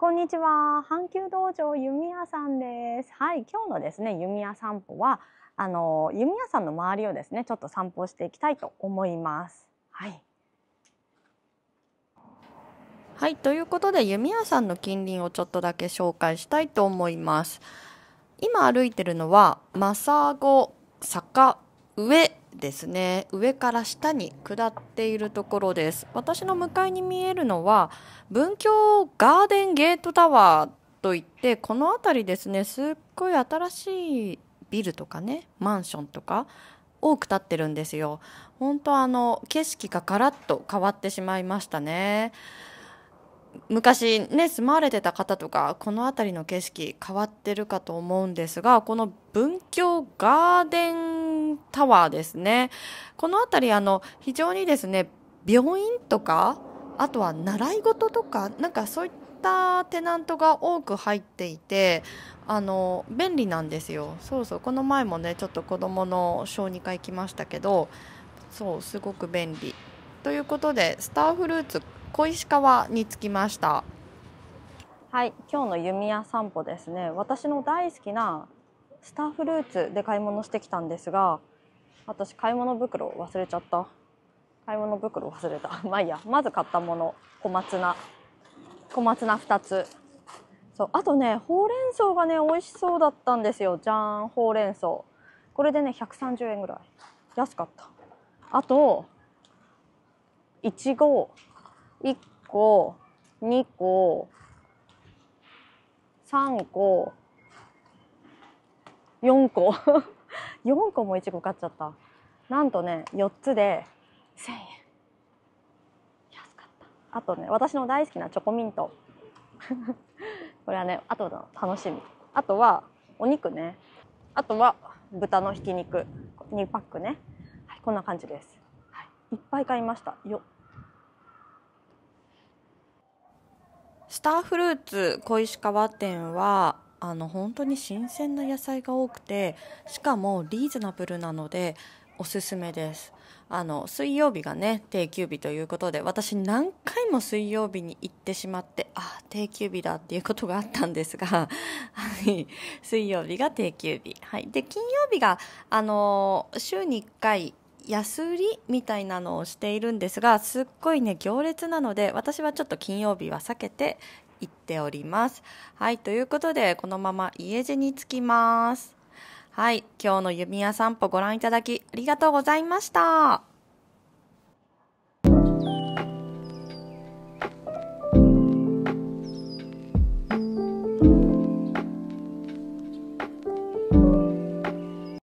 こんにちは阪急道場弓矢さんですはい今日のですね弓矢散歩はあの弓矢さんの周りをですねちょっと散歩していきたいと思いますはいはいということで弓矢さんの近隣をちょっとだけ紹介したいと思います今歩いてるのはマサゴ坂上ですね上から下に下っているところです私の向かいに見えるのは文京ガーデンゲートタワーといってこの辺りですねすっごい新しいビルとかねマンションとか多く建ってるんですよ本当あの景色がガラッと変わってしまいましたね昔ね住まわれてた方とかこの辺りの景色変わってるかと思うんですがこの文京ガーデンタワーですね。この辺り、あの、非常にですね、病院とか、あとは習い事とか、なんかそういったテナントが多く入っていて、あの、便利なんですよ。そうそう、この前もね、ちょっと子供の小児科行きましたけど、そう、すごく便利。ということで、スターフルーツ小石川に着きました。はい、今日の弓矢散歩ですね。私の大好きなスターフルーツで買い物してきたんですが、私買い物袋忘れちゃった買い物袋忘れた まあいいやまず買ったもの小松菜小松菜2つそうあとねほうれん草がね美味しそうだったんですよじゃーんほうれん草これでね130円ぐらい安かったあといちご1個2個3個4個4個もいちご買っちゃったなんとね4つで1000円安かったあとね私の大好きなチョコミント これはねとの楽しみあとはお肉ねあとは豚のひき肉2パックね、はい、こんな感じです、はい、いっぱい買いましたよスターフルーツ小石川店はあの本当に新鮮な野菜が多くてしかもリーズナブルなのでおすすめですあの水曜日がね定休日ということで私何回も水曜日に行ってしまってあ定休日だっていうことがあったんですが、はい、水曜日が定休日、はい、で金曜日があの週に1回安売りみたいなのをしているんですがすっごいね行列なので私はちょっと金曜日は避けて行っております。はいということでこのまま家路に着きます。はい今日の弓矢散歩ご覧いただきありがとうございました。